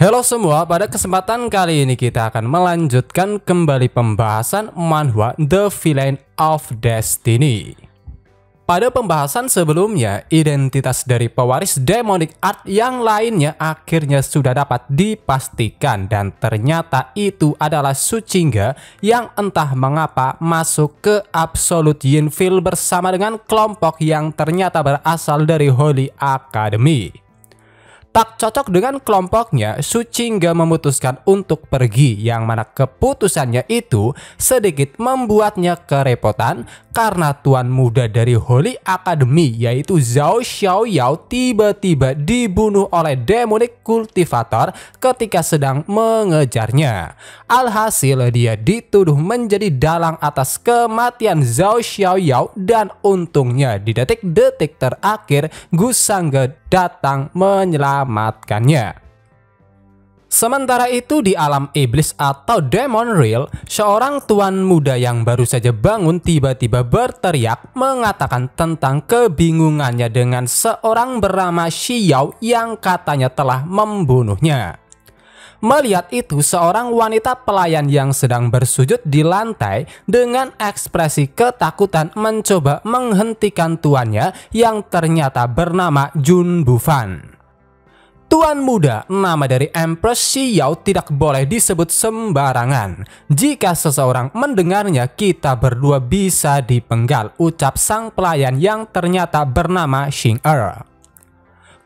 Halo semua, pada kesempatan kali ini kita akan melanjutkan kembali pembahasan manhwa The Villain of Destiny. Pada pembahasan sebelumnya, identitas dari pewaris demonic art yang lainnya akhirnya sudah dapat dipastikan dan ternyata itu adalah Sucingga yang entah mengapa masuk ke Absolute Yinville bersama dengan kelompok yang ternyata berasal dari Holy Academy. Tak cocok dengan kelompoknya, Sucingga memutuskan untuk pergi yang mana keputusannya itu sedikit membuatnya kerepotan karena tuan muda dari Holy Academy yaitu Zhao Xiaoyao tiba-tiba dibunuh oleh demonic Cultivator ketika sedang mengejarnya. Alhasil dia dituduh menjadi dalang atas kematian Zhao Xiaoyao dan untungnya di detik-detik terakhir Gus Sangge datang menyelamatkannya. Sementara itu di alam iblis atau demon real, seorang tuan muda yang baru saja bangun tiba-tiba berteriak mengatakan tentang kebingungannya dengan seorang bernama Xiao yang katanya telah membunuhnya. Melihat itu, seorang wanita pelayan yang sedang bersujud di lantai dengan ekspresi ketakutan mencoba menghentikan tuannya yang ternyata bernama Jun Bufan. Tuan muda, nama dari Empress Xiao tidak boleh disebut sembarangan. Jika seseorang mendengarnya, kita berdua bisa dipenggal, ucap sang pelayan yang ternyata bernama Xing Er.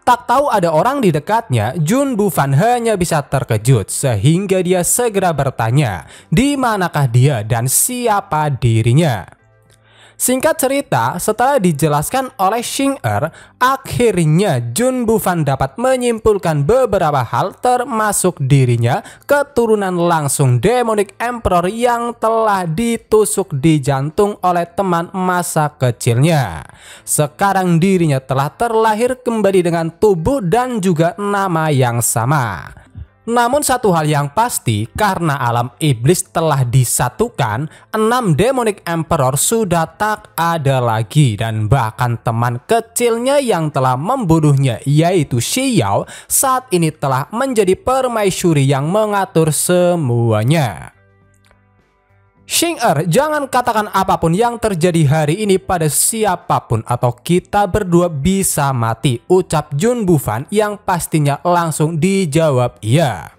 Tak tahu ada orang di dekatnya, Jun Bufan hanya bisa terkejut sehingga dia segera bertanya, di manakah dia dan siapa dirinya. Singkat cerita, setelah dijelaskan oleh Xing Er, akhirnya Jun Bufan dapat menyimpulkan beberapa hal termasuk dirinya keturunan langsung Demonic Emperor yang telah ditusuk di jantung oleh teman masa kecilnya. Sekarang dirinya telah terlahir kembali dengan tubuh dan juga nama yang sama. Namun satu hal yang pasti, karena alam iblis telah disatukan, enam demonic emperor sudah tak ada lagi dan bahkan teman kecilnya yang telah membunuhnya yaitu Xiao saat ini telah menjadi permaisuri yang mengatur semuanya. Shing Er, jangan katakan apapun yang terjadi hari ini pada siapapun atau kita berdua bisa mati, ucap Jun Bufan yang pastinya langsung dijawab iya.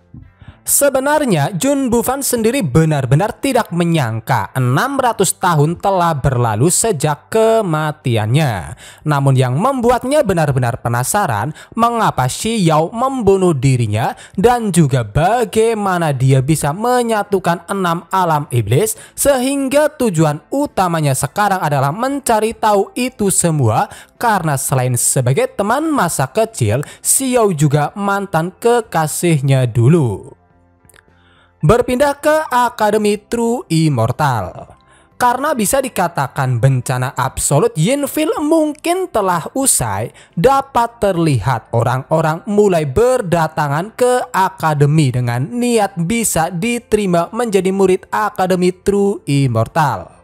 Sebenarnya Jun Bufan sendiri benar-benar tidak menyangka 600 tahun telah berlalu sejak kematiannya. Namun yang membuatnya benar-benar penasaran mengapa Shi Yao membunuh dirinya dan juga bagaimana dia bisa menyatukan enam alam iblis sehingga tujuan utamanya sekarang adalah mencari tahu itu semua karena selain sebagai teman masa kecil, Xiao juga mantan kekasihnya dulu berpindah ke Akademi True Immortal. Karena bisa dikatakan bencana absolut Yinfil mungkin telah usai, dapat terlihat orang-orang mulai berdatangan ke akademi dengan niat bisa diterima menjadi murid Akademi True Immortal.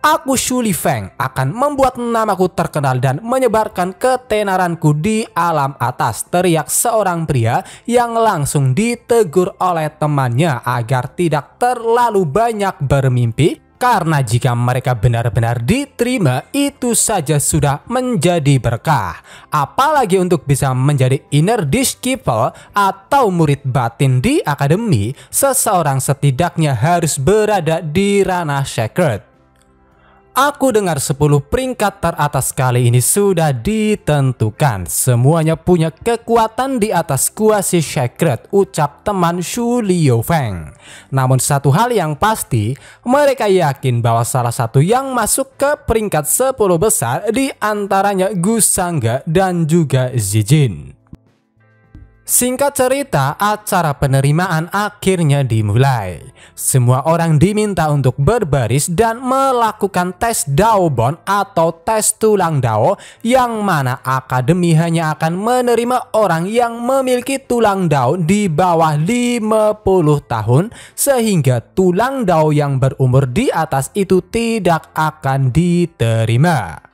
Aku Shuli Feng akan membuat namaku terkenal dan menyebarkan ketenaranku di alam atas teriak seorang pria yang langsung ditegur oleh temannya agar tidak terlalu banyak bermimpi karena jika mereka benar-benar diterima itu saja sudah menjadi berkah apalagi untuk bisa menjadi inner disciple atau murid batin di akademi seseorang setidaknya harus berada di ranah sacred Aku dengar 10 peringkat teratas kali ini sudah ditentukan. Semuanya punya kekuatan di atas kuasi secret, ucap teman Shu Liu Feng. Namun satu hal yang pasti, mereka yakin bahwa salah satu yang masuk ke peringkat 10 besar di antaranya diantaranya Sangga dan juga Zijin. Singkat cerita, acara penerimaan akhirnya dimulai. Semua orang diminta untuk berbaris dan melakukan tes daobon atau tes tulang dao yang mana akademi hanya akan menerima orang yang memiliki tulang dao di bawah 50 tahun sehingga tulang dao yang berumur di atas itu tidak akan diterima.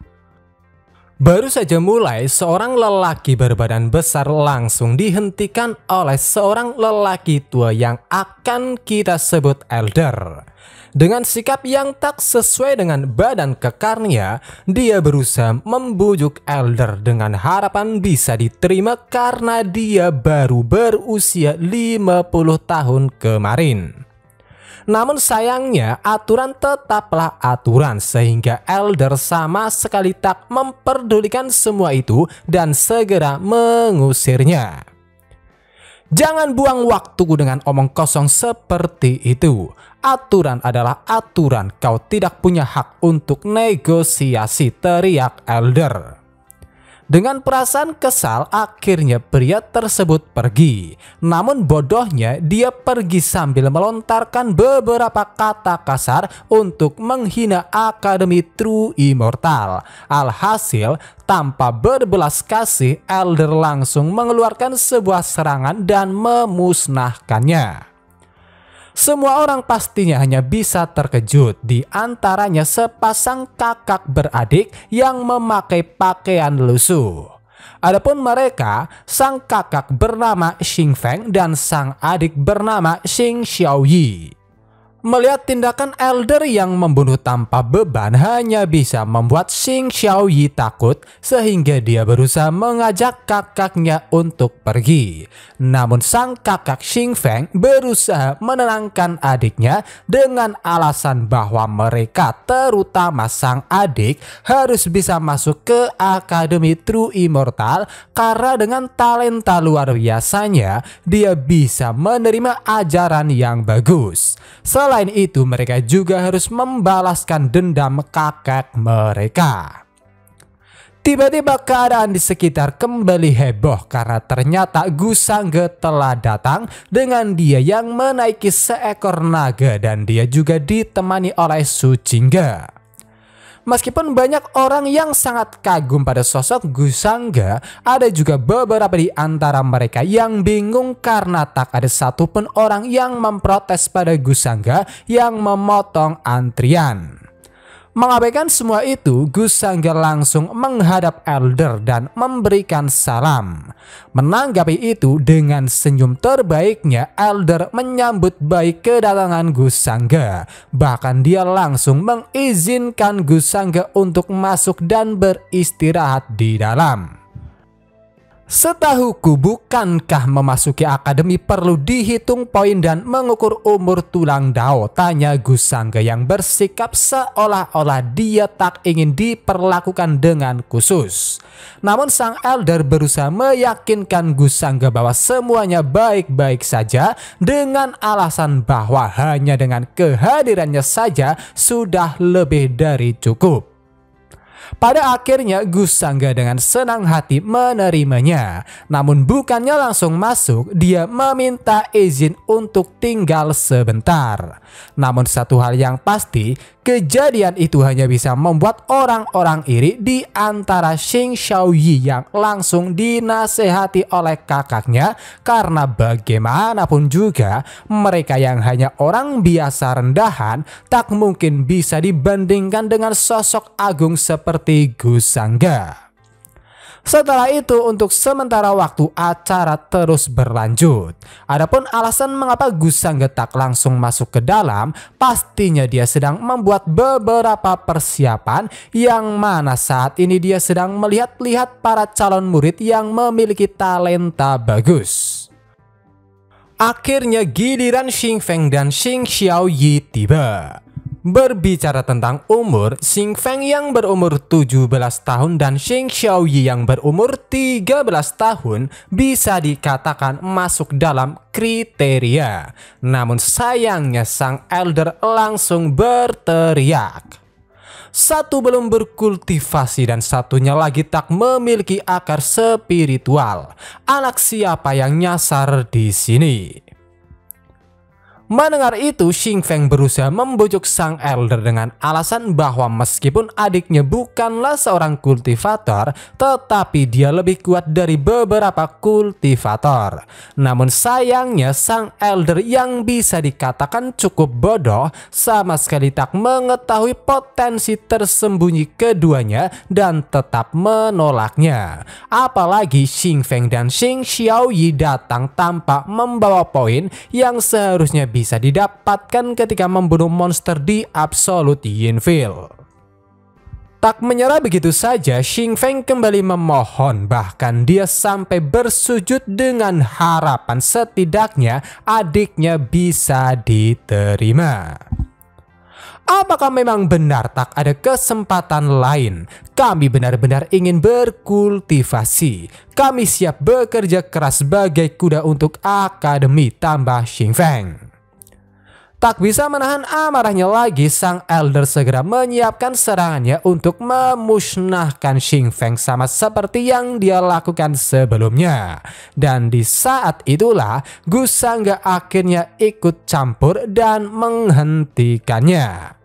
Baru saja mulai, seorang lelaki berbadan besar langsung dihentikan oleh seorang lelaki tua yang akan kita sebut elder. Dengan sikap yang tak sesuai dengan badan kekarnya, dia berusaha membujuk elder dengan harapan bisa diterima karena dia baru berusia 50 tahun kemarin. Namun sayangnya aturan tetaplah aturan sehingga Elder sama sekali tak memperdulikan semua itu dan segera mengusirnya. Jangan buang waktuku dengan omong kosong seperti itu. Aturan adalah aturan, kau tidak punya hak untuk negosiasi teriak Elder. Dengan perasaan kesal, akhirnya pria tersebut pergi. Namun bodohnya, dia pergi sambil melontarkan beberapa kata kasar untuk menghina Akademi True Immortal. Alhasil, tanpa berbelas kasih, Elder langsung mengeluarkan sebuah serangan dan memusnahkannya. Semua orang pastinya hanya bisa terkejut di antaranya sepasang kakak beradik yang memakai pakaian lusuh. Adapun mereka, sang kakak bernama Xing Feng dan sang adik bernama Xing Xiaoyi melihat tindakan elder yang membunuh tanpa beban hanya bisa membuat Xing Xiaoyi takut sehingga dia berusaha mengajak kakaknya untuk pergi. Namun sang kakak Xing Feng berusaha menenangkan adiknya dengan alasan bahwa mereka terutama sang adik harus bisa masuk ke Akademi True Immortal karena dengan talenta luar biasanya dia bisa menerima ajaran yang bagus. Selain Selain itu, mereka juga harus membalaskan dendam kakek mereka. Tiba-tiba keadaan di sekitar kembali heboh karena ternyata Gusangge telah datang dengan dia yang menaiki seekor naga dan dia juga ditemani oleh Sujingga. Meskipun banyak orang yang sangat kagum pada sosok Gusangga, ada juga beberapa di antara mereka yang bingung karena tak ada satupun orang yang memprotes pada Gusangga yang memotong antrian. Mengabaikan semua itu, Gus Sanggar langsung menghadap Elder dan memberikan salam. Menanggapi itu dengan senyum terbaiknya, Elder menyambut baik kedatangan Gus Sangga. Bahkan dia langsung mengizinkan Gus Sangga untuk masuk dan beristirahat di dalam. Setahuku bukankah memasuki akademi perlu dihitung poin dan mengukur umur tulang dao? Tanya Gus Sangga yang bersikap seolah-olah dia tak ingin diperlakukan dengan khusus. Namun sang elder berusaha meyakinkan Gus Sangga bahwa semuanya baik-baik saja dengan alasan bahwa hanya dengan kehadirannya saja sudah lebih dari cukup. Pada akhirnya Gus Sangga dengan senang hati menerimanya. Namun bukannya langsung masuk, dia meminta izin untuk tinggal sebentar. Namun satu hal yang pasti, kejadian itu hanya bisa membuat orang-orang iri di antara Xing Xiaoyi yang langsung dinasehati oleh kakaknya karena bagaimanapun juga mereka yang hanya orang biasa rendahan tak mungkin bisa dibandingkan dengan sosok agung seperti Gusangga. Setelah itu untuk sementara waktu acara terus berlanjut. Adapun alasan mengapa Gusang Getak langsung masuk ke dalam, pastinya dia sedang membuat beberapa persiapan yang mana saat ini dia sedang melihat-lihat para calon murid yang memiliki talenta bagus. Akhirnya giliran Xing Feng dan Xing Xiao Yi tiba. Berbicara tentang umur, Xing Feng yang berumur 17 tahun dan Xing Xiaoyi yang berumur 13 tahun bisa dikatakan masuk dalam kriteria. Namun sayangnya sang elder langsung berteriak. Satu belum berkultivasi dan satunya lagi tak memiliki akar spiritual. Anak siapa yang nyasar di sini? Mendengar itu, Xing Feng berusaha membujuk sang elder dengan alasan bahwa meskipun adiknya bukanlah seorang kultivator, tetapi dia lebih kuat dari beberapa kultivator. Namun sayangnya sang elder yang bisa dikatakan cukup bodoh sama sekali tak mengetahui potensi tersembunyi keduanya dan tetap menolaknya. Apalagi Xing Feng dan Xing Xiaoyi datang tanpa membawa poin yang seharusnya bisa didapatkan ketika membunuh monster di Absolute Yinville. Tak menyerah begitu saja, Xing Feng kembali memohon bahkan dia sampai bersujud dengan harapan setidaknya adiknya bisa diterima. Apakah memang benar tak ada kesempatan lain? Kami benar-benar ingin berkultivasi. Kami siap bekerja keras sebagai kuda untuk akademi tambah Xing Feng. Tak bisa menahan amarahnya lagi, sang elder segera menyiapkan serangannya untuk memusnahkan Xing Feng sama seperti yang dia lakukan sebelumnya. Dan di saat itulah, Gusangga akhirnya ikut campur dan menghentikannya.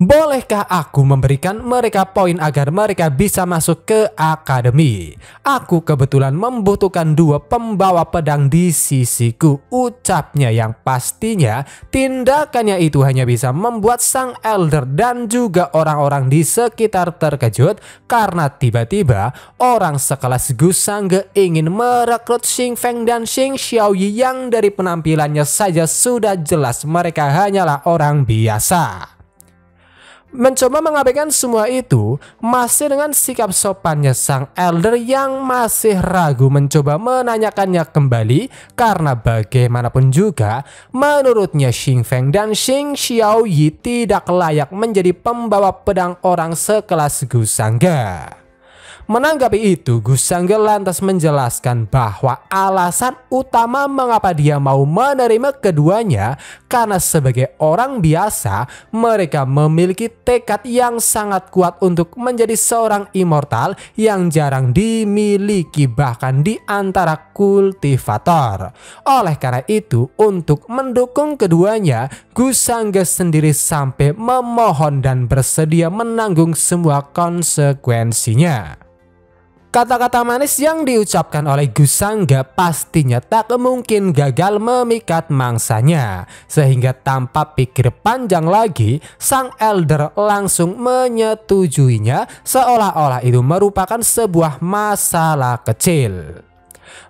Bolehkah aku memberikan mereka poin agar mereka bisa masuk ke akademi? Aku kebetulan membutuhkan dua pembawa pedang di sisiku. Ucapnya yang pastinya tindakannya itu hanya bisa membuat sang elder dan juga orang-orang di sekitar terkejut karena tiba-tiba orang sekelas Gus Sangge ingin merekrut Xing Feng dan Xing Xiaoyi yang dari penampilannya saja sudah jelas mereka hanyalah orang biasa. Mencoba mengabaikan semua itu, masih dengan sikap sopannya sang elder yang masih ragu mencoba menanyakannya kembali karena bagaimanapun juga, menurutnya Xing Feng dan Xing Xiao Yi tidak layak menjadi pembawa pedang orang sekelas Gu Sangga. Menanggapi itu, Gus Sangga lantas menjelaskan bahwa alasan utama mengapa dia mau menerima keduanya karena sebagai orang biasa, mereka memiliki tekad yang sangat kuat untuk menjadi seorang immortal yang jarang dimiliki bahkan di antara kultivator. Oleh karena itu, untuk mendukung keduanya, Gusangga sendiri sampai memohon dan bersedia menanggung semua konsekuensinya. Kata-kata manis yang diucapkan oleh Gus Sangga pastinya tak mungkin gagal memikat mangsanya. Sehingga tanpa pikir panjang lagi, sang elder langsung menyetujuinya seolah-olah itu merupakan sebuah masalah kecil.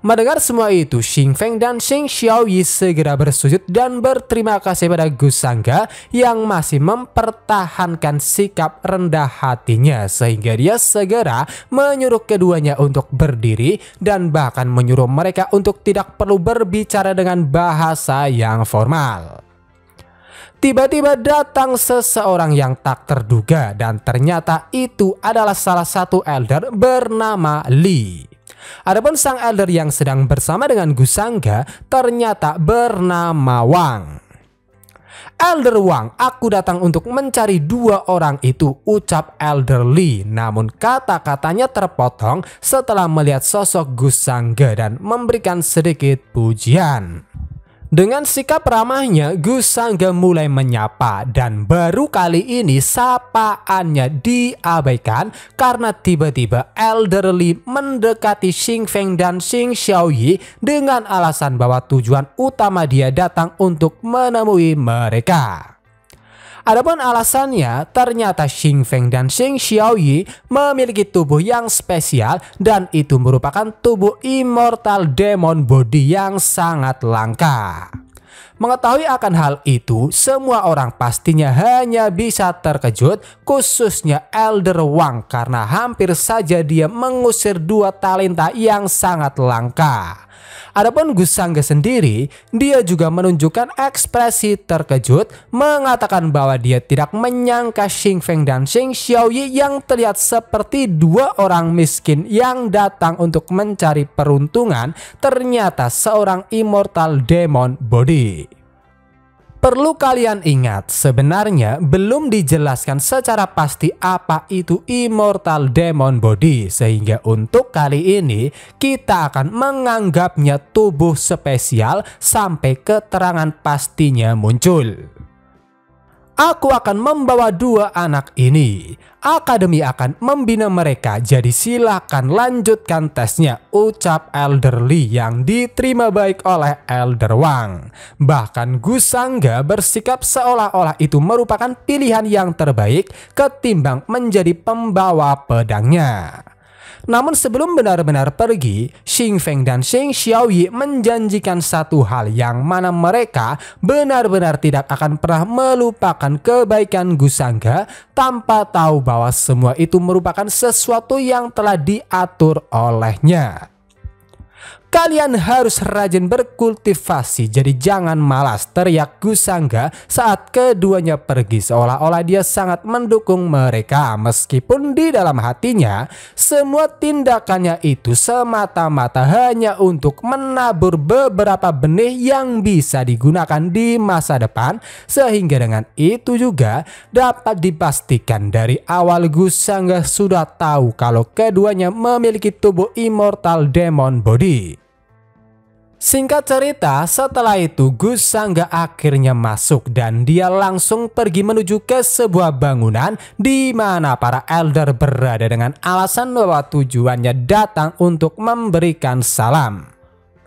Mendengar semua itu, Xing Feng dan Xing Xiaoyi segera bersujud dan berterima kasih pada Gus Sangga yang masih mempertahankan sikap rendah hatinya sehingga dia segera menyuruh keduanya untuk berdiri dan bahkan menyuruh mereka untuk tidak perlu berbicara dengan bahasa yang formal. Tiba-tiba datang seseorang yang tak terduga dan ternyata itu adalah salah satu elder bernama Lee. Adapun sang elder yang sedang bersama dengan Gusangga ternyata bernama Wang. Elder Wang, aku datang untuk mencari dua orang itu, ucap Elder Lee. Namun kata-katanya terpotong setelah melihat sosok Gusangga dan memberikan sedikit pujian. Dengan sikap ramahnya, Gus Sangga mulai menyapa dan baru kali ini sapaannya diabaikan karena tiba-tiba elderly mendekati Xing Feng dan Xing Xiaoyi dengan alasan bahwa tujuan utama dia datang untuk menemui mereka. Adapun alasannya, ternyata Xing Feng dan Xing Xiaoyi memiliki tubuh yang spesial dan itu merupakan tubuh immortal demon body yang sangat langka. Mengetahui akan hal itu, semua orang pastinya hanya bisa terkejut khususnya Elder Wang karena hampir saja dia mengusir dua talenta yang sangat langka. Adapun Gus Sangga sendiri, dia juga menunjukkan ekspresi terkejut mengatakan bahwa dia tidak menyangka Xing Feng dan Xing Xiaoyi yang terlihat seperti dua orang miskin yang datang untuk mencari peruntungan ternyata seorang immortal demon body. Perlu kalian ingat, sebenarnya belum dijelaskan secara pasti apa itu Immortal Demon Body sehingga untuk kali ini kita akan menganggapnya tubuh spesial sampai keterangan pastinya muncul. Aku akan membawa dua anak ini. Akademi akan membina mereka, jadi silakan lanjutkan tesnya, ucap Elder Lee yang diterima baik oleh Elder Wang. Bahkan Gusangga bersikap seolah-olah itu merupakan pilihan yang terbaik ketimbang menjadi pembawa pedangnya. Namun sebelum benar-benar pergi, Xing Feng dan Xing Xiaoyi menjanjikan satu hal yang mana mereka benar-benar tidak akan pernah melupakan kebaikan Gusangga tanpa tahu bahwa semua itu merupakan sesuatu yang telah diatur olehnya. Kalian harus rajin berkultivasi, jadi jangan malas teriak Gusangga saat keduanya pergi seolah-olah dia sangat mendukung mereka meskipun di dalam hatinya semua tindakannya itu semata-mata hanya untuk menabur beberapa benih yang bisa digunakan di masa depan sehingga dengan itu juga dapat dipastikan dari awal Gusangga sudah tahu kalau keduanya memiliki tubuh immortal demon body. Singkat cerita, setelah itu Gus Sangga akhirnya masuk dan dia langsung pergi menuju ke sebuah bangunan di mana para elder berada dengan alasan bahwa tujuannya datang untuk memberikan salam.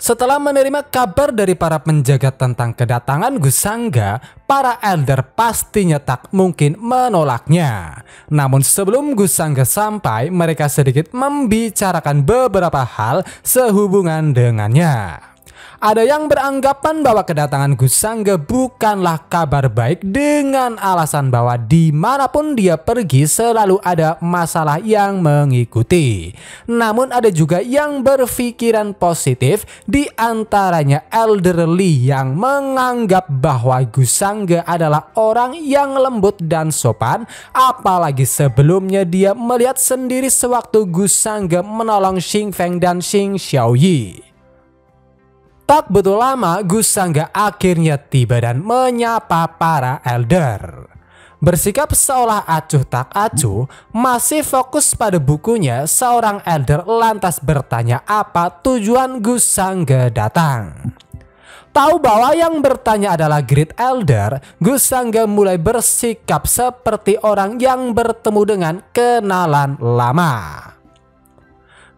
Setelah menerima kabar dari para penjaga tentang kedatangan Gus Sangga, para elder pastinya tak mungkin menolaknya. Namun sebelum Gus Sangga sampai, mereka sedikit membicarakan beberapa hal sehubungan dengannya. Ada yang beranggapan bahwa kedatangan Gus Sangge bukanlah kabar baik dengan alasan bahwa dimanapun dia pergi selalu ada masalah yang mengikuti. Namun ada juga yang berpikiran positif di antaranya elderly yang menganggap bahwa Gus Sangge adalah orang yang lembut dan sopan apalagi sebelumnya dia melihat sendiri sewaktu Gus Sangge menolong Xing Feng dan Xing Xiaoyi. Tak betul lama, Gus Sangga akhirnya tiba dan menyapa para elder. Bersikap seolah acuh tak acuh, masih fokus pada bukunya, seorang elder lantas bertanya apa tujuan Gus Sangga datang. Tahu bahwa yang bertanya adalah Great Elder, Gus Sangga mulai bersikap seperti orang yang bertemu dengan kenalan lama.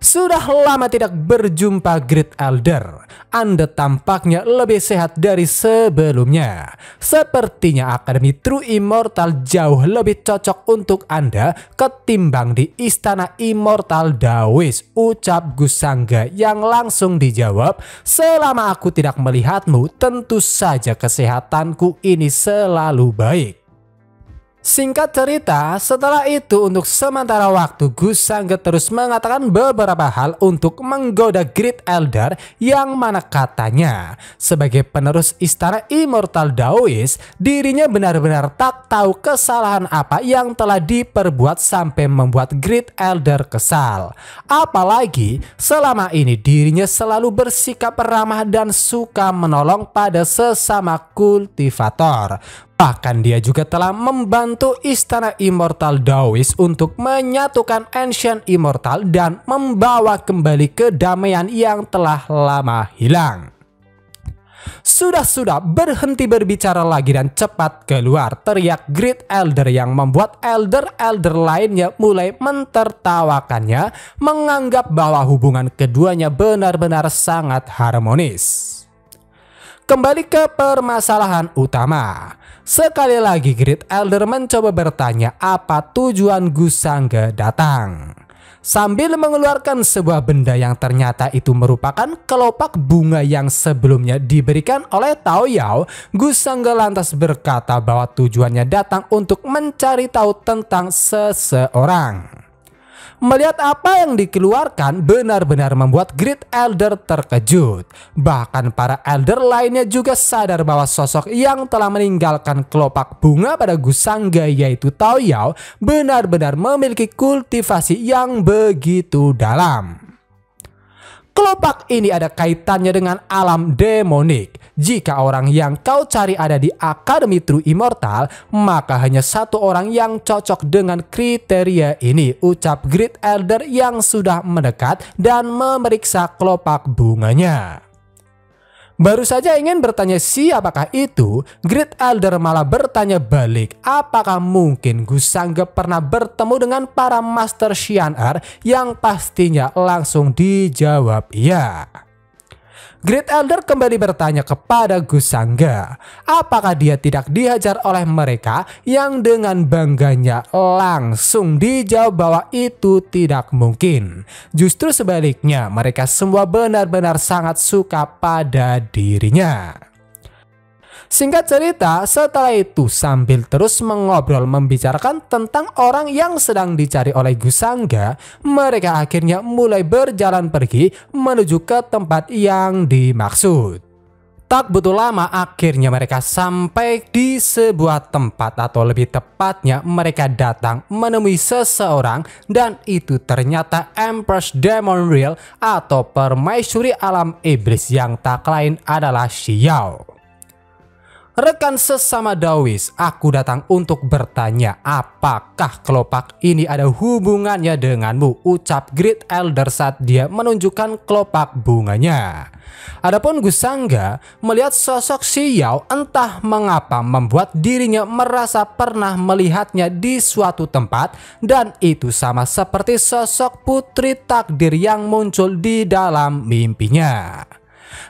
Sudah lama tidak berjumpa Great Elder. Anda tampaknya lebih sehat dari sebelumnya. Sepertinya Akademi True Immortal jauh lebih cocok untuk Anda ketimbang di Istana Immortal Dawis. ucap Gusangga yang langsung dijawab, "Selama aku tidak melihatmu, tentu saja kesehatanku ini selalu baik." Singkat cerita, setelah itu untuk sementara waktu Gus Sangget terus mengatakan beberapa hal untuk menggoda Great Elder yang mana katanya sebagai penerus istana Immortal Daois, dirinya benar-benar tak tahu kesalahan apa yang telah diperbuat sampai membuat Great Elder kesal. Apalagi selama ini dirinya selalu bersikap ramah dan suka menolong pada sesama kultivator. Bahkan dia juga telah membantu istana Immortal Daoist untuk menyatukan Ancient Immortal dan membawa kembali kedamaian yang telah lama hilang. Sudah-sudah berhenti berbicara lagi dan cepat keluar teriak Great Elder yang membuat Elder-Elder lainnya mulai mentertawakannya menganggap bahwa hubungan keduanya benar-benar sangat harmonis. Kembali ke permasalahan utama Sekali lagi Great Elder mencoba bertanya apa tujuan Gusangga datang. Sambil mengeluarkan sebuah benda yang ternyata itu merupakan kelopak bunga yang sebelumnya diberikan oleh Tao Yao, Gusangga lantas berkata bahwa tujuannya datang untuk mencari tahu tentang seseorang melihat apa yang dikeluarkan benar-benar membuat Great Elder terkejut. Bahkan para Elder lainnya juga sadar bahwa sosok yang telah meninggalkan kelopak bunga pada Gusangga yaitu Taoyao benar-benar memiliki kultivasi yang begitu dalam. Kelopak ini ada kaitannya dengan alam demonik. Jika orang yang kau cari ada di Akademi True Immortal, maka hanya satu orang yang cocok dengan kriteria ini, ucap Great Elder yang sudah mendekat dan memeriksa kelopak bunganya. Baru saja ingin bertanya siapakah itu, Great Elder malah bertanya balik apakah mungkin Gus Gusangge pernah bertemu dengan para Master Shianar yang pastinya langsung dijawab ya. Great Elder kembali bertanya kepada Gusangga, apakah dia tidak dihajar oleh mereka yang dengan bangganya langsung dijawab bahwa itu tidak mungkin. Justru sebaliknya, mereka semua benar-benar sangat suka pada dirinya. Singkat cerita, setelah itu sambil terus mengobrol membicarakan tentang orang yang sedang dicari oleh Gusangga, mereka akhirnya mulai berjalan pergi menuju ke tempat yang dimaksud. Tak butuh lama akhirnya mereka sampai di sebuah tempat atau lebih tepatnya mereka datang menemui seseorang dan itu ternyata Empress Demon Real atau Permaisuri Alam Iblis yang tak lain adalah Xiao. Rekan sesama Dawis, aku datang untuk bertanya apakah kelopak ini ada hubungannya denganmu? Ucap Great Elder saat dia menunjukkan kelopak bunganya. Adapun Gusangga melihat sosok Xiao entah mengapa membuat dirinya merasa pernah melihatnya di suatu tempat dan itu sama seperti sosok putri takdir yang muncul di dalam mimpinya.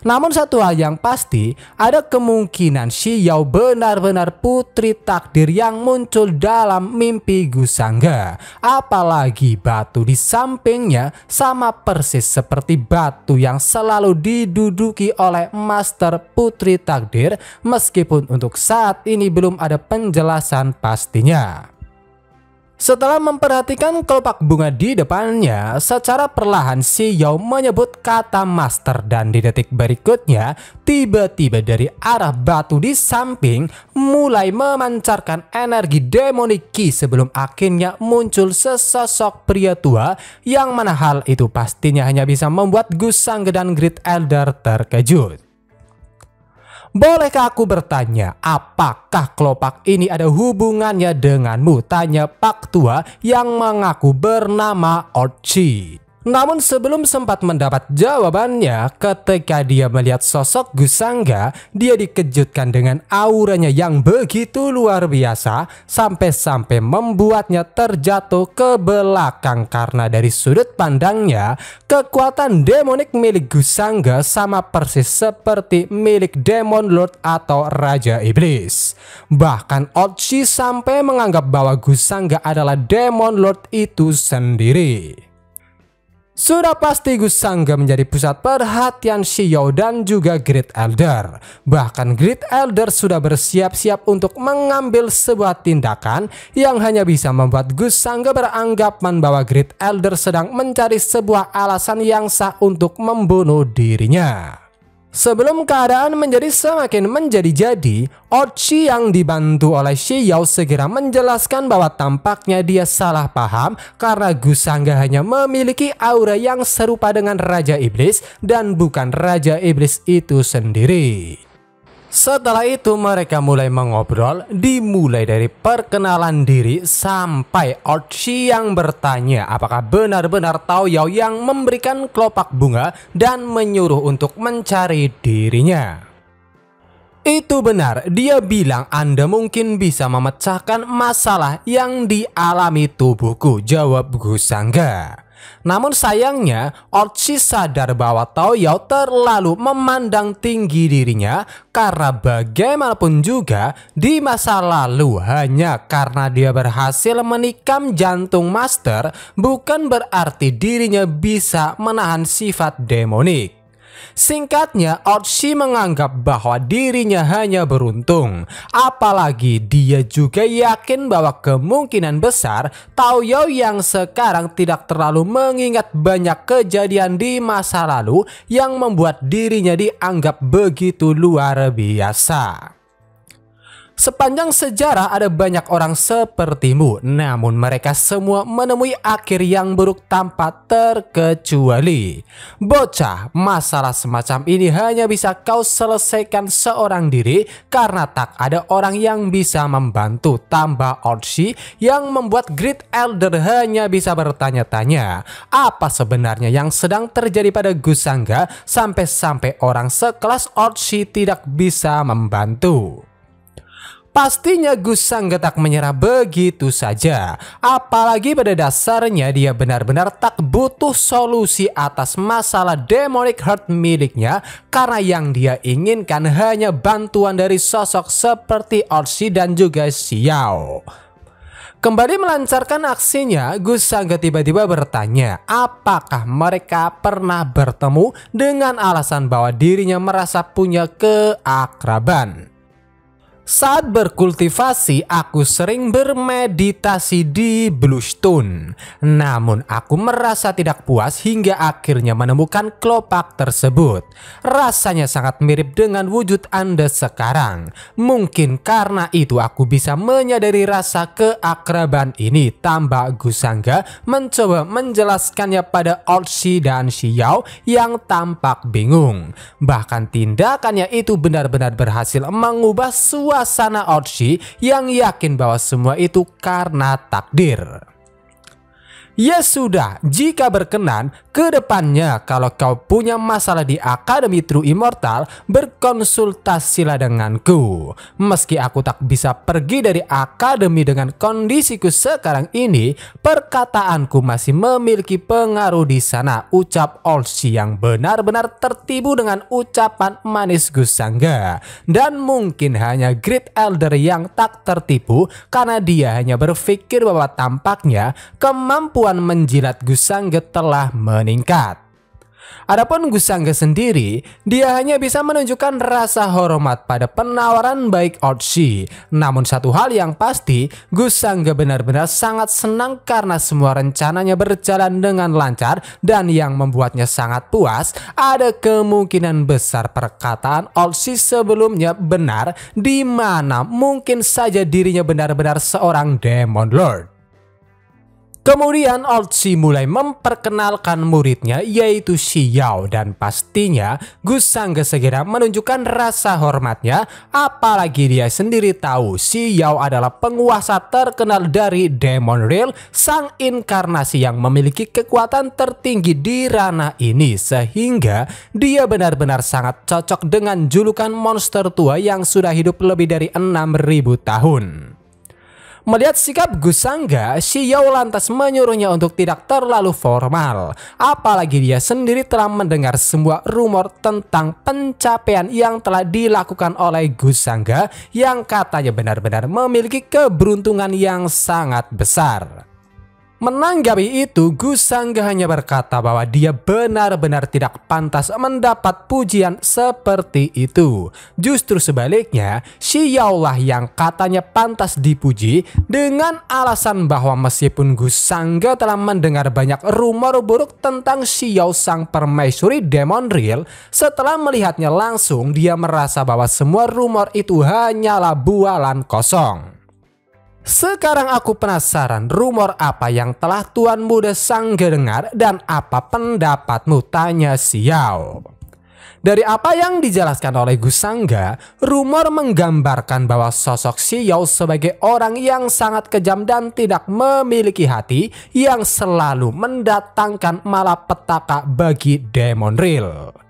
Namun satu hal yang pasti, ada kemungkinan Yao benar-benar putri takdir yang muncul dalam mimpi Gusangga. Apalagi batu di sampingnya sama persis seperti batu yang selalu diduduki oleh Master Putri Takdir meskipun untuk saat ini belum ada penjelasan pastinya. Setelah memperhatikan kelopak bunga di depannya, secara perlahan Si Yao menyebut kata master dan di detik berikutnya, tiba-tiba dari arah batu di samping mulai memancarkan energi demonik sebelum akhirnya muncul sesosok pria tua yang mana hal itu pastinya hanya bisa membuat Gus dan Great Elder terkejut. Bolehkah aku bertanya, apakah kelopak ini ada hubungannya denganmu? Tanya Pak Tua yang mengaku bernama Ochi. Namun sebelum sempat mendapat jawabannya, ketika dia melihat sosok Gusangga, dia dikejutkan dengan auranya yang begitu luar biasa sampai-sampai membuatnya terjatuh ke belakang karena dari sudut pandangnya, kekuatan demonik milik Gusangga sama persis seperti milik Demon Lord atau Raja Iblis. Bahkan Ochi sampai menganggap bahwa Gusangga adalah Demon Lord itu sendiri. Sudah pasti Gus Sangga menjadi pusat perhatian Shio dan juga Great Elder. Bahkan Great Elder sudah bersiap-siap untuk mengambil sebuah tindakan yang hanya bisa membuat Gus Sangga beranggapan bahwa Great Elder sedang mencari sebuah alasan yang sah untuk membunuh dirinya. Sebelum keadaan menjadi semakin menjadi-jadi, Ochi yang dibantu oleh Shi Yao segera menjelaskan bahwa tampaknya dia salah paham karena Gusangga hanya memiliki aura yang serupa dengan Raja Iblis dan bukan Raja Iblis itu sendiri. Setelah itu mereka mulai mengobrol, dimulai dari perkenalan diri sampai Orchi yang bertanya apakah benar-benar Tao Yao yang memberikan kelopak bunga dan menyuruh untuk mencari dirinya. Itu benar, dia bilang Anda mungkin bisa memecahkan masalah yang dialami tubuhku, jawab Gusangga. Namun sayangnya, Orchi sadar bahwa Toyo terlalu memandang tinggi dirinya karena bagaimanapun juga di masa lalu hanya karena dia berhasil menikam jantung Master bukan berarti dirinya bisa menahan sifat demonik. Singkatnya, Orsi menganggap bahwa dirinya hanya beruntung. Apalagi dia juga yakin bahwa kemungkinan besar Yao yang sekarang tidak terlalu mengingat banyak kejadian di masa lalu yang membuat dirinya dianggap begitu luar biasa. Sepanjang sejarah ada banyak orang sepertimu, namun mereka semua menemui akhir yang buruk tanpa terkecuali. Bocah, masalah semacam ini hanya bisa kau selesaikan seorang diri karena tak ada orang yang bisa membantu. Tambah Orsi yang membuat Great Elder hanya bisa bertanya-tanya, apa sebenarnya yang sedang terjadi pada Gusangga sampai-sampai orang sekelas Orsi tidak bisa membantu. Pastinya Gus Sangga tak menyerah begitu saja. Apalagi pada dasarnya dia benar-benar tak butuh solusi atas masalah demonic heart miliknya karena yang dia inginkan hanya bantuan dari sosok seperti Orsi dan juga Xiao. Kembali melancarkan aksinya, Gus Sangga tiba-tiba bertanya apakah mereka pernah bertemu dengan alasan bahwa dirinya merasa punya keakraban. Saat berkultivasi, aku sering bermeditasi di Bluestone. Namun aku merasa tidak puas hingga akhirnya menemukan kelopak tersebut. Rasanya sangat mirip dengan wujud Anda sekarang. Mungkin karena itu aku bisa menyadari rasa keakraban ini. Tambah Gusangga mencoba menjelaskannya pada Orsi dan Xiao yang tampak bingung. Bahkan tindakannya itu benar-benar berhasil mengubah suara suasana Orchi yang yakin bahwa semua itu karena takdir. Ya sudah, jika berkenan, kedepannya kalau kau punya masalah di Akademi True Immortal, berkonsultasilah denganku. Meski aku tak bisa pergi dari Akademi dengan kondisiku sekarang ini, perkataanku masih memiliki pengaruh di sana. Ucap Olsi yang benar-benar tertibu dengan ucapan manis Gusangga. Dan mungkin hanya Great Elder yang tak tertipu karena dia hanya berpikir bahwa tampaknya kemampuan kemampuan menjilat Gusangge telah meningkat. Adapun Gusangge sendiri, dia hanya bisa menunjukkan rasa hormat pada penawaran baik Otshi. Namun satu hal yang pasti, Gusangge benar-benar sangat senang karena semua rencananya berjalan dengan lancar dan yang membuatnya sangat puas, ada kemungkinan besar perkataan Otshi sebelumnya benar di mana mungkin saja dirinya benar-benar seorang Demon Lord. Kemudian Old Olchi mulai memperkenalkan muridnya yaitu Xi Yao dan pastinya Gus Sangge segera menunjukkan rasa hormatnya apalagi dia sendiri tahu Xi Yao adalah penguasa terkenal dari Demon Real sang inkarnasi yang memiliki kekuatan tertinggi di ranah ini sehingga dia benar-benar sangat cocok dengan julukan monster tua yang sudah hidup lebih dari 6000 tahun. Melihat sikap Gus Sangga, Xiao lantas menyuruhnya untuk tidak terlalu formal. Apalagi dia sendiri telah mendengar semua rumor tentang pencapaian yang telah dilakukan oleh Gus Sangga yang katanya benar-benar memiliki keberuntungan yang sangat besar. Menanggapi itu, Sangga hanya berkata bahwa dia benar-benar tidak pantas mendapat pujian seperti itu. Justru sebaliknya, Xiaolah yang katanya pantas dipuji dengan alasan bahwa meskipun Sangga telah mendengar banyak rumor buruk tentang Xiao Sang Permaisuri Demon Real, setelah melihatnya langsung dia merasa bahwa semua rumor itu hanyalah bualan kosong. Sekarang aku penasaran rumor apa yang telah Tuan Muda Sangga dengar dan apa pendapatmu tanya Xiao. Dari apa yang dijelaskan oleh Gus Sangga, rumor menggambarkan bahwa sosok Xiao sebagai orang yang sangat kejam dan tidak memiliki hati yang selalu mendatangkan malapetaka bagi Demon Real.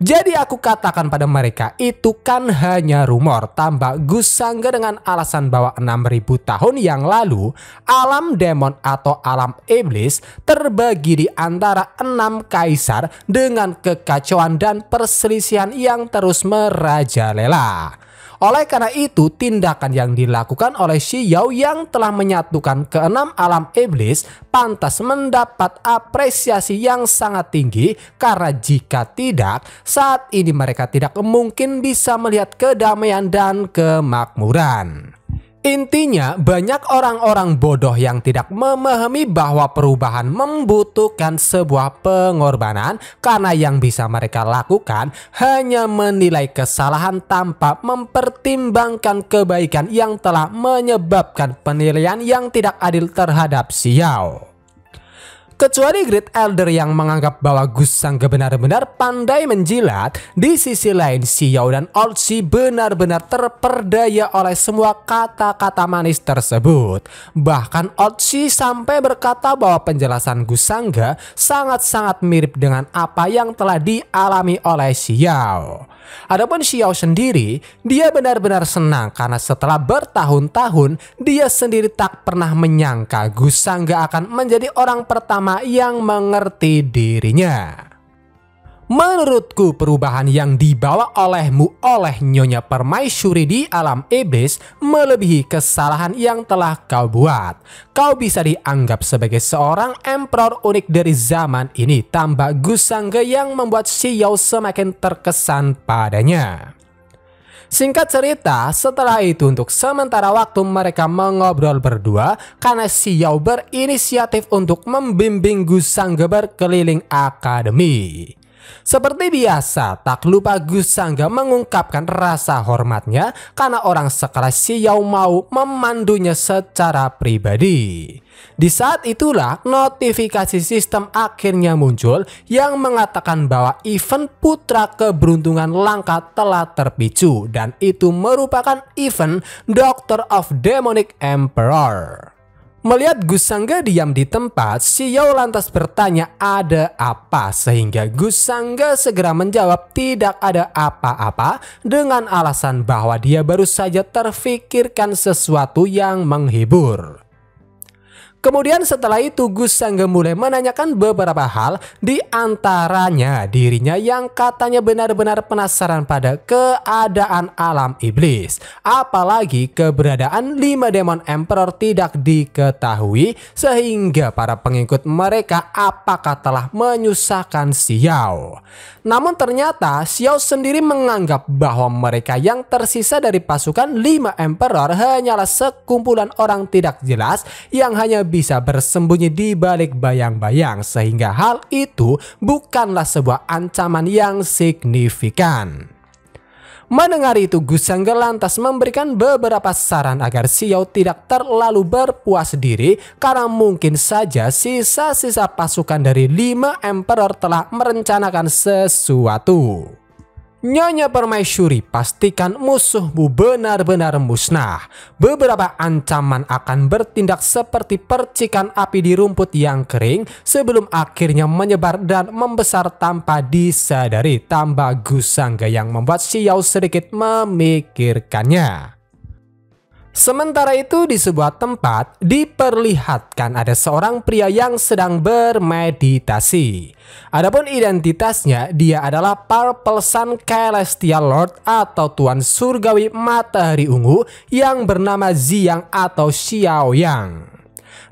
Jadi aku katakan pada mereka itu kan hanya rumor tambah Gus Sangga dengan alasan bahwa 6000 tahun yang lalu alam demon atau alam iblis terbagi di antara enam kaisar dengan kekacauan dan perselisihan yang terus merajalela. Oleh karena itu, tindakan yang dilakukan oleh Xiao yang telah menyatukan keenam alam iblis pantas mendapat apresiasi yang sangat tinggi karena jika tidak, saat ini mereka tidak mungkin bisa melihat kedamaian dan kemakmuran. Intinya, banyak orang-orang bodoh yang tidak memahami bahwa perubahan membutuhkan sebuah pengorbanan karena yang bisa mereka lakukan hanya menilai kesalahan tanpa mempertimbangkan kebaikan yang telah menyebabkan penilaian yang tidak adil terhadap Xiao. Kecuali Great Elder yang menganggap bahwa Gus Sangga benar-benar pandai menjilat, di sisi lain Xiao dan Si benar-benar terperdaya oleh semua kata-kata manis tersebut. Bahkan Si sampai berkata bahwa penjelasan Gus Sangga sangat-sangat mirip dengan apa yang telah dialami oleh Xiao. Adapun Xiao sendiri, dia benar-benar senang karena setelah bertahun-tahun dia sendiri tak pernah menyangka Gusangga akan menjadi orang pertama yang mengerti dirinya. Menurutku perubahan yang dibawa olehmu oleh Nyonya Permaisuri di alam iblis melebihi kesalahan yang telah kau buat. Kau bisa dianggap sebagai seorang emperor unik dari zaman ini tambah Sangge yang membuat Xiao semakin terkesan padanya. Singkat cerita, setelah itu untuk sementara waktu mereka mengobrol berdua karena Xiao berinisiatif untuk membimbing Sangge berkeliling akademi. Seperti biasa, tak lupa Gus Sangga mengungkapkan rasa hormatnya karena orang sekelas Xiao Mau memandunya secara pribadi. Di saat itulah notifikasi sistem akhirnya muncul yang mengatakan bahwa event putra keberuntungan langka telah terpicu dan itu merupakan event Doctor of Demonic Emperor. Melihat Gus Sangga diam di tempat, Si Yao lantas bertanya ada apa sehingga Gus Sangga segera menjawab tidak ada apa-apa dengan alasan bahwa dia baru saja terfikirkan sesuatu yang menghibur. Kemudian setelah itu Gus Sangga mulai menanyakan beberapa hal di antaranya dirinya yang katanya benar-benar penasaran pada keadaan alam iblis. Apalagi keberadaan lima demon emperor tidak diketahui sehingga para pengikut mereka apakah telah menyusahkan Xiao. Namun ternyata Xiao sendiri menganggap bahwa mereka yang tersisa dari pasukan lima emperor hanyalah sekumpulan orang tidak jelas yang hanya bisa bersembunyi di balik bayang-bayang sehingga hal itu bukanlah sebuah ancaman yang signifikan. Mendengar itu Gusangga lantas memberikan beberapa saran agar Xiao tidak terlalu berpuas diri karena mungkin saja sisa-sisa pasukan dari lima Emperor telah merencanakan sesuatu. Nyonya Permaisuri pastikan musuhmu benar-benar musnah. Beberapa ancaman akan bertindak seperti percikan api di rumput yang kering sebelum akhirnya menyebar dan membesar tanpa disadari tambah Gusangga yang membuat Xiao sedikit memikirkannya. Sementara itu di sebuah tempat diperlihatkan ada seorang pria yang sedang bermeditasi. Adapun identitasnya dia adalah Purple Sun Celestial Lord atau Tuan Surgawi Matahari Ungu yang bernama Ziyang atau Xiaoyang.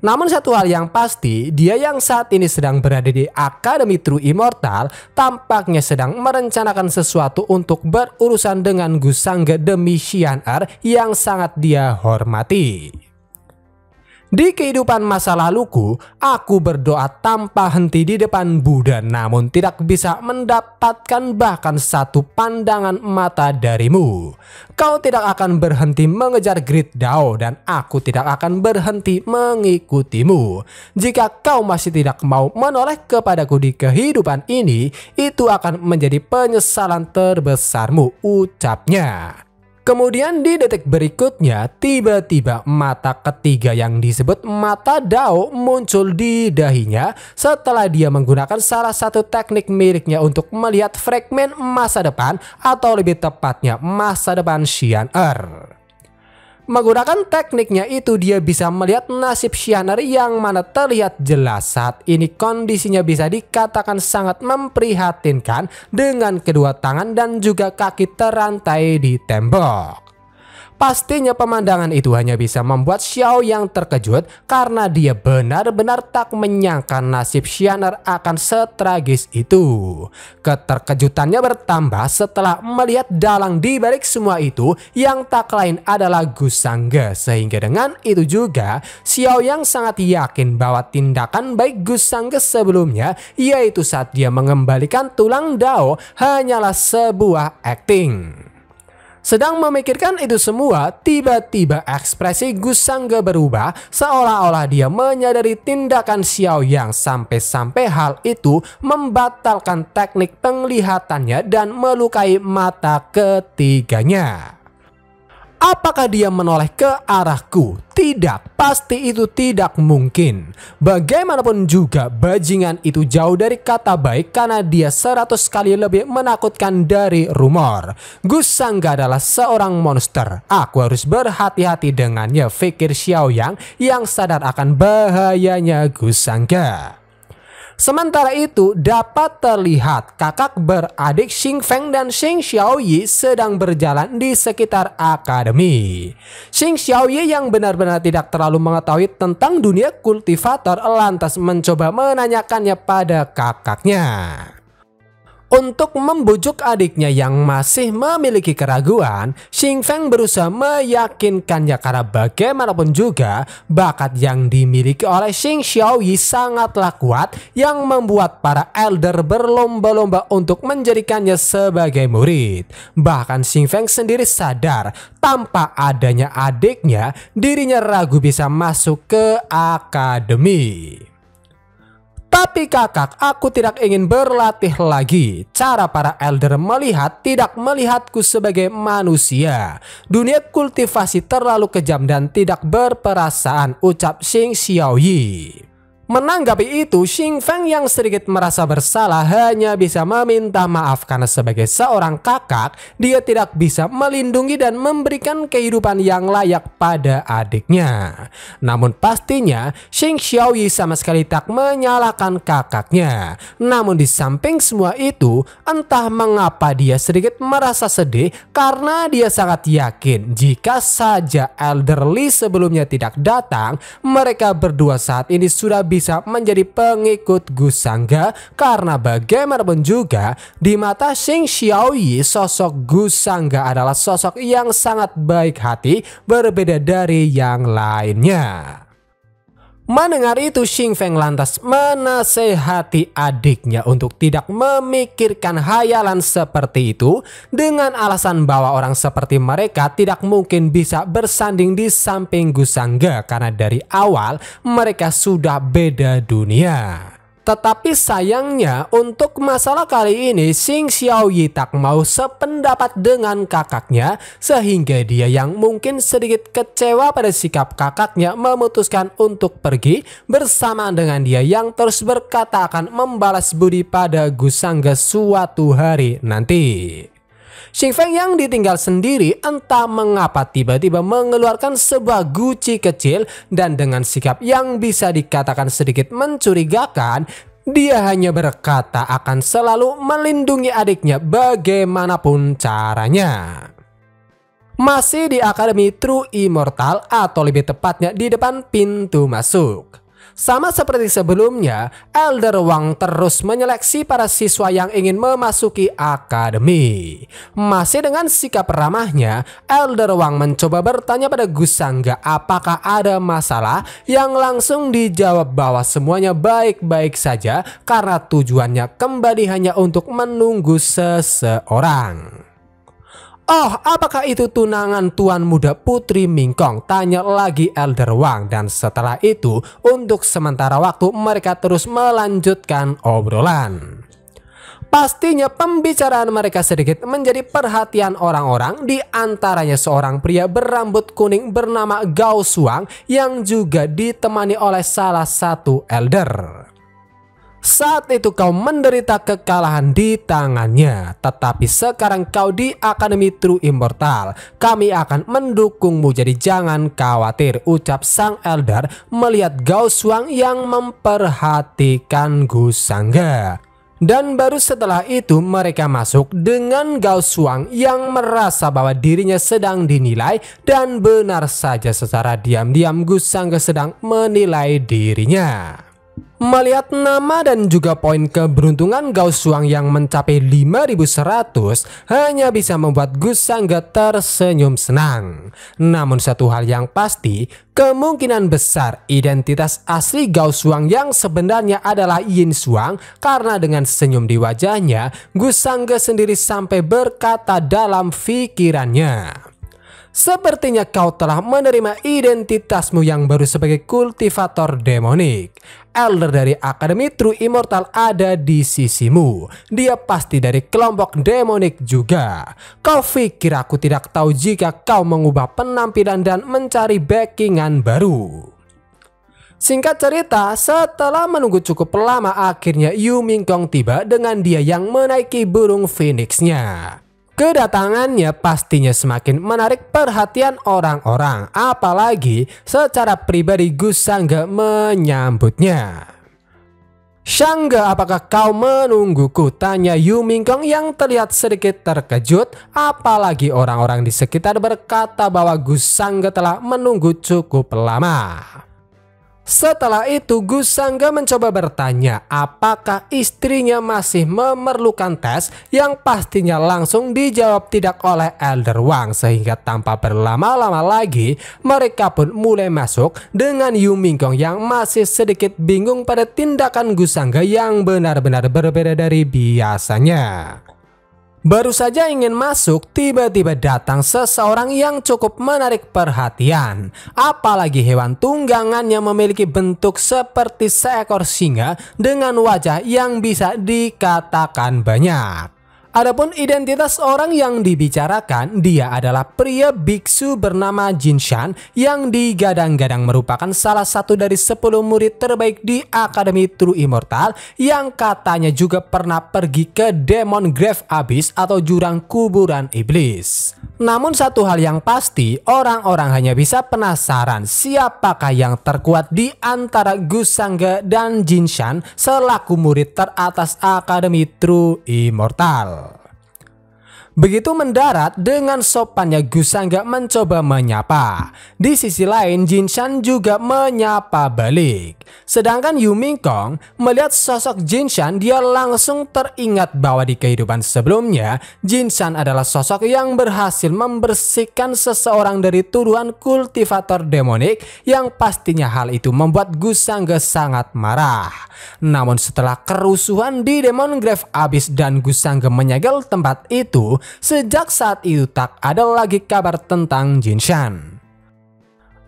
Namun satu hal yang pasti, dia yang saat ini sedang berada di Akademi True Immortal tampaknya sedang merencanakan sesuatu untuk berurusan dengan Gusangga demi Xian'er yang sangat dia hormati. Di kehidupan masa laluku, aku berdoa tanpa henti di depan Buddha namun tidak bisa mendapatkan bahkan satu pandangan mata darimu. Kau tidak akan berhenti mengejar grid Dao dan aku tidak akan berhenti mengikutimu. Jika kau masih tidak mau menoleh kepadaku di kehidupan ini, itu akan menjadi penyesalan terbesarmu ucapnya. Kemudian di detik berikutnya, tiba-tiba mata ketiga yang disebut mata Dao muncul di dahinya setelah dia menggunakan salah satu teknik miliknya untuk melihat fragmen masa depan atau lebih tepatnya masa depan Xian Er. Menggunakan tekniknya itu dia bisa melihat nasib Shihanar yang mana terlihat jelas saat ini kondisinya bisa dikatakan sangat memprihatinkan dengan kedua tangan dan juga kaki terantai di tembok. Pastinya pemandangan itu hanya bisa membuat Xiao yang terkejut karena dia benar-benar tak menyangka nasib Xianer akan setragis itu. Keterkejutannya bertambah setelah melihat dalang di balik semua itu yang tak lain adalah Gusangga. Sehingga dengan itu juga Xiao yang sangat yakin bahwa tindakan baik Gusangga sebelumnya yaitu saat dia mengembalikan tulang Dao hanyalah sebuah acting. Sedang memikirkan itu semua, tiba-tiba ekspresi Gus Sangga berubah seolah-olah dia menyadari tindakan Xiao Yang sampai-sampai hal itu membatalkan teknik penglihatannya dan melukai mata ketiganya. Apakah dia menoleh ke arahku? Tidak, pasti itu tidak mungkin. Bagaimanapun juga, bajingan itu jauh dari kata baik karena dia seratus kali lebih menakutkan dari rumor. Gus Sangga adalah seorang monster. Aku harus berhati-hati dengannya, pikir Xiaoyang yang sadar akan bahayanya Gus Sangga. Sementara itu, dapat terlihat kakak beradik Xing Feng dan Xing Xiaoyi sedang berjalan di sekitar akademi. Xing Xiaoyi yang benar-benar tidak terlalu mengetahui tentang dunia kultivator lantas mencoba menanyakannya pada kakaknya. Untuk membujuk adiknya yang masih memiliki keraguan, Xing Feng berusaha meyakinkannya karena bagaimanapun juga bakat yang dimiliki oleh Xing Xiaoyi sangatlah kuat yang membuat para elder berlomba-lomba untuk menjadikannya sebagai murid. Bahkan Xing Feng sendiri sadar tanpa adanya adiknya dirinya ragu bisa masuk ke akademi. Tapi kakak, aku tidak ingin berlatih lagi. Cara para elder melihat tidak melihatku sebagai manusia. Dunia kultivasi terlalu kejam dan tidak berperasaan, ucap Xing Xiaoyi. Menanggapi itu, Xing Feng yang sedikit merasa bersalah hanya bisa meminta maaf karena sebagai seorang kakak, dia tidak bisa melindungi dan memberikan kehidupan yang layak pada adiknya. Namun pastinya, Xing Xiaoyi sama sekali tak menyalahkan kakaknya. Namun di samping semua itu, entah mengapa dia sedikit merasa sedih karena dia sangat yakin jika saja Elderly sebelumnya tidak datang, mereka berdua saat ini sudah bisa bisa menjadi pengikut Gus Sangga karena bagaimanapun juga di mata Xing Xiaoyi sosok Gus Sangga adalah sosok yang sangat baik hati berbeda dari yang lainnya. Mendengar itu Xing Feng lantas menasehati adiknya untuk tidak memikirkan hayalan seperti itu dengan alasan bahwa orang seperti mereka tidak mungkin bisa bersanding di samping Gusangga karena dari awal mereka sudah beda dunia. Tetapi sayangnya untuk masalah kali ini Xing Xiao Yi tak mau sependapat dengan kakaknya sehingga dia yang mungkin sedikit kecewa pada sikap kakaknya memutuskan untuk pergi bersama dengan dia yang terus berkata akan membalas budi pada Gusangga suatu hari nanti. Xing Feng yang ditinggal sendiri entah mengapa tiba-tiba mengeluarkan sebuah guci kecil dan dengan sikap yang bisa dikatakan sedikit mencurigakan, dia hanya berkata akan selalu melindungi adiknya bagaimanapun caranya. Masih di Akademi True Immortal atau lebih tepatnya di depan pintu masuk. Sama seperti sebelumnya, Elder Wang terus menyeleksi para siswa yang ingin memasuki akademi. Masih dengan sikap ramahnya, Elder Wang mencoba bertanya pada Gusangga apakah ada masalah yang langsung dijawab bahwa semuanya baik-baik saja karena tujuannya kembali hanya untuk menunggu seseorang. Oh, apakah itu tunangan tuan muda putri Mingkong? Tanya lagi Elder Wang. Dan setelah itu, untuk sementara waktu mereka terus melanjutkan obrolan. Pastinya pembicaraan mereka sedikit menjadi perhatian orang-orang di antaranya seorang pria berambut kuning bernama Gao Suang yang juga ditemani oleh salah satu elder. Saat itu kau menderita kekalahan di tangannya Tetapi sekarang kau di Akademi True Immortal Kami akan mendukungmu jadi jangan khawatir Ucap Sang Elder melihat Gao Shuang yang memperhatikan Sangga. dan baru setelah itu mereka masuk dengan Gao Shuang yang merasa bahwa dirinya sedang dinilai dan benar saja secara diam-diam Gus Sangga sedang menilai dirinya. Melihat nama dan juga poin keberuntungan Gauss Wang yang mencapai 5100 hanya bisa membuat Gus Sangga tersenyum senang. Namun satu hal yang pasti, kemungkinan besar identitas asli Gauss Wang yang sebenarnya adalah Yin Suang karena dengan senyum di wajahnya, Gus Sangga sendiri sampai berkata dalam pikirannya. Sepertinya kau telah menerima identitasmu yang baru sebagai kultivator demonik. Elder dari Akademi True Immortal ada di sisimu. Dia pasti dari kelompok demonik juga. Kau pikir aku tidak tahu jika kau mengubah penampilan dan mencari backingan baru. Singkat cerita, setelah menunggu cukup lama akhirnya Yu Mingkong tiba dengan dia yang menaiki burung phoenixnya. Kedatangannya pastinya semakin menarik perhatian orang-orang, apalagi secara pribadi Gus Sangga menyambutnya. Sangga, apakah kau menungguku? Tanya Yu Mingkong yang terlihat sedikit terkejut Apalagi orang-orang di sekitar berkata bahwa Gus Sangga telah menunggu cukup lama setelah itu Gus Sangga mencoba bertanya apakah istrinya masih memerlukan tes yang pastinya langsung dijawab tidak oleh Elder Wang sehingga tanpa berlama-lama lagi mereka pun mulai masuk dengan Yu Minggong yang masih sedikit bingung pada tindakan Gus Sangga yang benar-benar berbeda dari biasanya. Baru saja ingin masuk, tiba-tiba datang seseorang yang cukup menarik perhatian. Apalagi hewan tunggangan yang memiliki bentuk seperti seekor singa dengan wajah yang bisa dikatakan banyak. Adapun identitas orang yang dibicarakan, dia adalah pria biksu bernama Jinshan yang digadang-gadang merupakan salah satu dari 10 murid terbaik di Akademi True Immortal yang katanya juga pernah pergi ke Demon Grave Abyss atau jurang kuburan iblis. Namun satu hal yang pasti, orang-orang hanya bisa penasaran siapakah yang terkuat di antara Gus Sangga dan Jinshan selaku murid teratas Akademi True Immortal. Begitu mendarat, dengan sopannya Gusangga mencoba menyapa. Di sisi lain, Jinshan juga menyapa balik. Sedangkan Yu Mingkong melihat sosok Jinshan, dia langsung teringat bahwa di kehidupan sebelumnya, Jinshan adalah sosok yang berhasil membersihkan seseorang dari tuduhan kultivator demonik yang pastinya hal itu membuat Gusangga sangat marah. Namun setelah kerusuhan di Demon Grave abis dan Gusangga menyegel tempat itu, Sejak saat itu tak ada lagi kabar tentang Jinshan.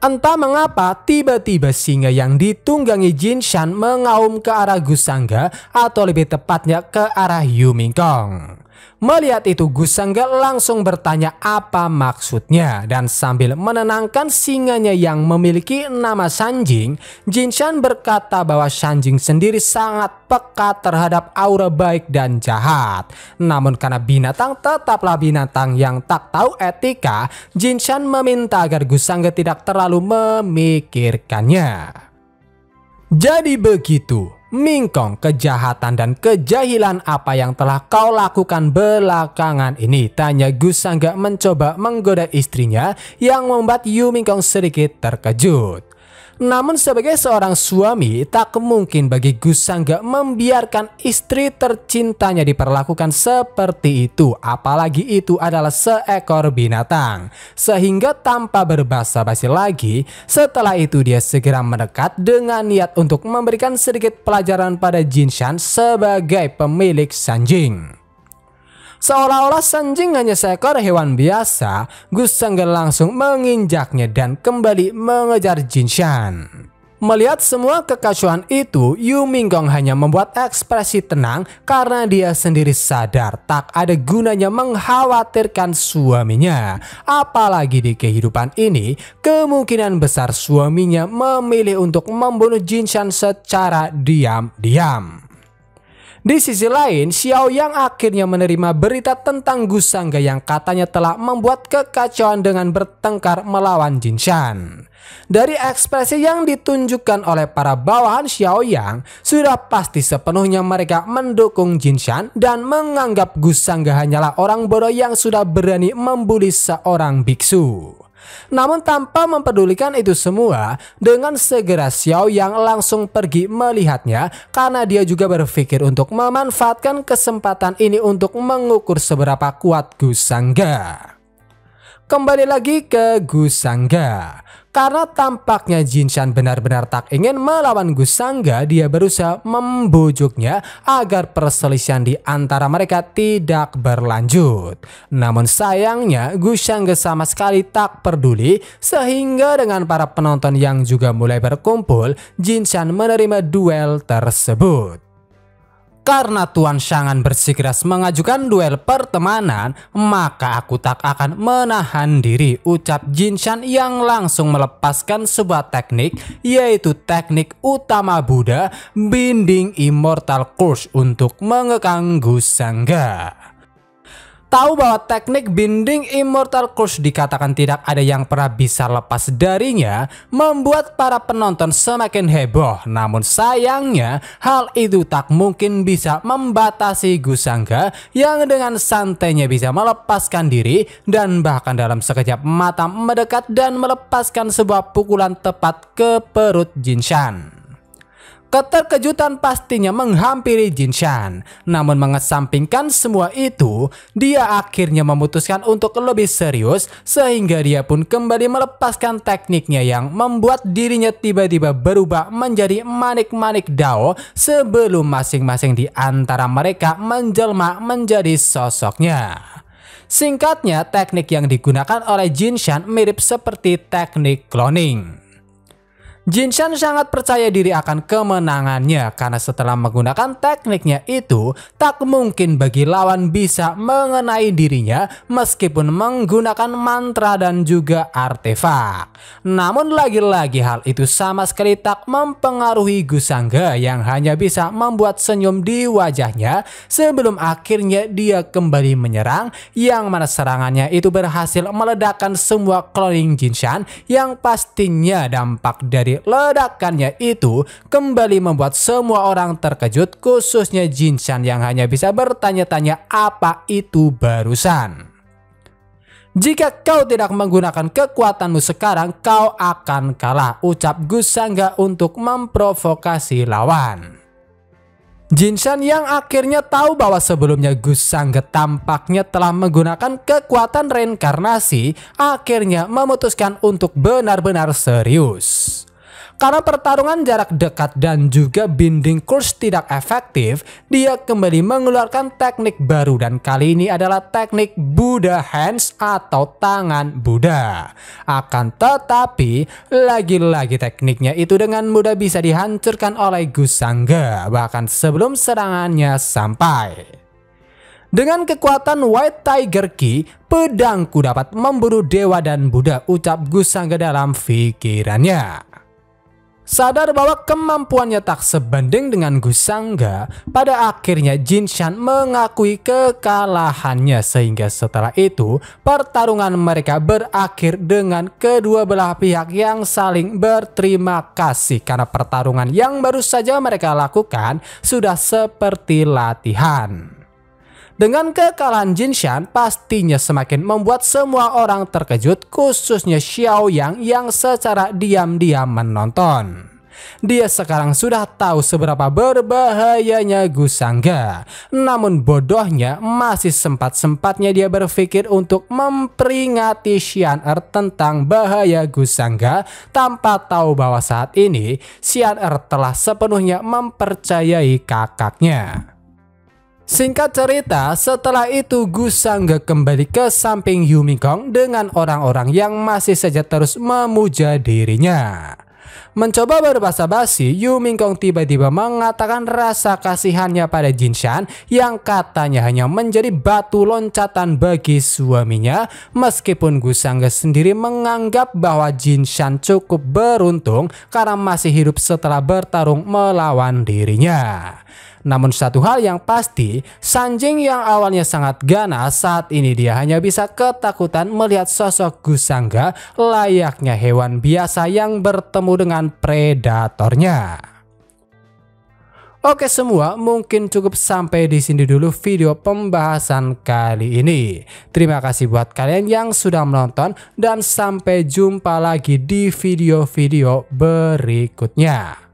Entah mengapa tiba-tiba singa yang ditunggangi Jinshan mengaum ke arah Gusangga atau lebih tepatnya ke arah Yumingkong. Melihat itu Gus Sangga langsung bertanya apa maksudnya dan sambil menenangkan singanya yang memiliki nama Sanjing, Jinshan berkata bahwa Sanjing sendiri sangat peka terhadap aura baik dan jahat. Namun karena binatang tetaplah binatang yang tak tahu etika, Jinshan meminta agar Gus Sangga tidak terlalu memikirkannya. Jadi begitu, Mingkong kejahatan dan kejahilan apa yang telah kau lakukan belakangan ini? Tanya Gus Sangga mencoba menggoda istrinya yang membuat Yu Mingkong sedikit terkejut. Namun sebagai seorang suami, tak mungkin bagi Gus Sangga membiarkan istri tercintanya diperlakukan seperti itu. Apalagi itu adalah seekor binatang. Sehingga tanpa berbahasa basi lagi, setelah itu dia segera mendekat dengan niat untuk memberikan sedikit pelajaran pada Jin Shan sebagai pemilik Sanjing. Seolah-olah Sanjing hanya seekor hewan biasa, Gus Sengger langsung menginjaknya dan kembali mengejar Jinshan. Melihat semua kekacauan itu, Yu Minggong hanya membuat ekspresi tenang karena dia sendiri sadar tak ada gunanya mengkhawatirkan suaminya. Apalagi di kehidupan ini, kemungkinan besar suaminya memilih untuk membunuh Jinshan secara diam-diam. Di sisi lain, Xiao yang akhirnya menerima berita tentang Gusangga yang katanya telah membuat kekacauan dengan bertengkar melawan Jinshan. Dari ekspresi yang ditunjukkan oleh para bawahan Xiao Yang, sudah pasti sepenuhnya mereka mendukung Jinshan dan menganggap Gusangga hanyalah orang bodoh yang sudah berani membuli seorang biksu. Namun tanpa mempedulikan itu semua, dengan segera Xiao yang langsung pergi melihatnya karena dia juga berpikir untuk memanfaatkan kesempatan ini untuk mengukur seberapa kuat Gusangga. Kembali lagi ke Gusangga. Karena tampaknya Jinshan benar-benar tak ingin melawan Gusangga, dia berusaha membujuknya agar perselisihan di antara mereka tidak berlanjut. Namun sayangnya Gusangga sama sekali tak peduli sehingga dengan para penonton yang juga mulai berkumpul, Jinshan menerima duel tersebut. Karena Tuan Shangan bersikeras mengajukan duel pertemanan, maka aku tak akan menahan diri, ucap Jinshan yang langsung melepaskan sebuah teknik, yaitu teknik utama Buddha, Binding Immortal Curse untuk mengekang Gusangga tahu bahwa teknik binding Immortal Curse dikatakan tidak ada yang pernah bisa lepas darinya membuat para penonton semakin heboh namun sayangnya hal itu tak mungkin bisa membatasi Gusangga yang dengan santainya bisa melepaskan diri dan bahkan dalam sekejap mata mendekat dan melepaskan sebuah pukulan tepat ke perut Jinshan. Keterkejutan pastinya menghampiri Jinshan. Namun mengesampingkan semua itu, dia akhirnya memutuskan untuk lebih serius sehingga dia pun kembali melepaskan tekniknya yang membuat dirinya tiba-tiba berubah menjadi manik-manik Dao sebelum masing-masing di antara mereka menjelma menjadi sosoknya. Singkatnya, teknik yang digunakan oleh Jinshan mirip seperti teknik cloning. Jinshan sangat percaya diri akan kemenangannya karena setelah menggunakan tekniknya itu, tak mungkin bagi lawan bisa mengenai dirinya meskipun menggunakan mantra dan juga artefak. Namun lagi-lagi hal itu sama sekali tak mempengaruhi Gusangga yang hanya bisa membuat senyum di wajahnya sebelum akhirnya dia kembali menyerang yang mana serangannya itu berhasil meledakkan semua cloning Jinshan yang pastinya dampak dari ledakannya itu kembali membuat semua orang terkejut khususnya Jinshan yang hanya bisa bertanya-tanya apa itu barusan. Jika kau tidak menggunakan kekuatanmu sekarang, kau akan kalah, ucap Gusangga untuk memprovokasi lawan. Jinshan yang akhirnya tahu bahwa sebelumnya Gusangga tampaknya telah menggunakan kekuatan reinkarnasi, akhirnya memutuskan untuk benar-benar serius. Karena pertarungan jarak dekat dan juga binding course tidak efektif, dia kembali mengeluarkan teknik baru dan kali ini adalah teknik Buddha Hands atau tangan Buddha. Akan tetapi, lagi-lagi tekniknya itu dengan mudah bisa dihancurkan oleh Gusangga bahkan sebelum serangannya sampai. Dengan kekuatan White Tiger Ki, pedangku dapat memburu dewa dan Buddha ucap Gusangga dalam pikirannya. Sadar bahwa kemampuannya tak sebanding dengan Gusangga, pada akhirnya Jin Shan mengakui kekalahannya sehingga setelah itu pertarungan mereka berakhir dengan kedua belah pihak yang saling berterima kasih karena pertarungan yang baru saja mereka lakukan sudah seperti latihan. Dengan kekalahan Jinshan pastinya semakin membuat semua orang terkejut khususnya Xiao Yang yang secara diam-diam menonton. Dia sekarang sudah tahu seberapa berbahayanya Gusangga. Namun bodohnya masih sempat-sempatnya dia berpikir untuk memperingati Xian Er tentang bahaya Gusangga tanpa tahu bahwa saat ini Xian Er telah sepenuhnya mempercayai kakaknya. Singkat cerita, setelah itu Gus Sangga kembali ke samping Yumi Kong dengan orang-orang yang masih saja terus memuja dirinya. Mencoba berbahasa basi, Yu Mingkong tiba-tiba mengatakan rasa kasihannya pada Jinshan yang katanya hanya menjadi batu loncatan bagi suaminya meskipun Gusangga sendiri menganggap bahwa Jinshan cukup beruntung karena masih hidup setelah bertarung melawan dirinya. Namun satu hal yang pasti, Sanjing yang awalnya sangat ganas saat ini dia hanya bisa ketakutan melihat sosok Gusangga layaknya hewan biasa yang bertemu dengan predatornya. Oke semua, mungkin cukup sampai di sini dulu video pembahasan kali ini. Terima kasih buat kalian yang sudah menonton dan sampai jumpa lagi di video-video berikutnya.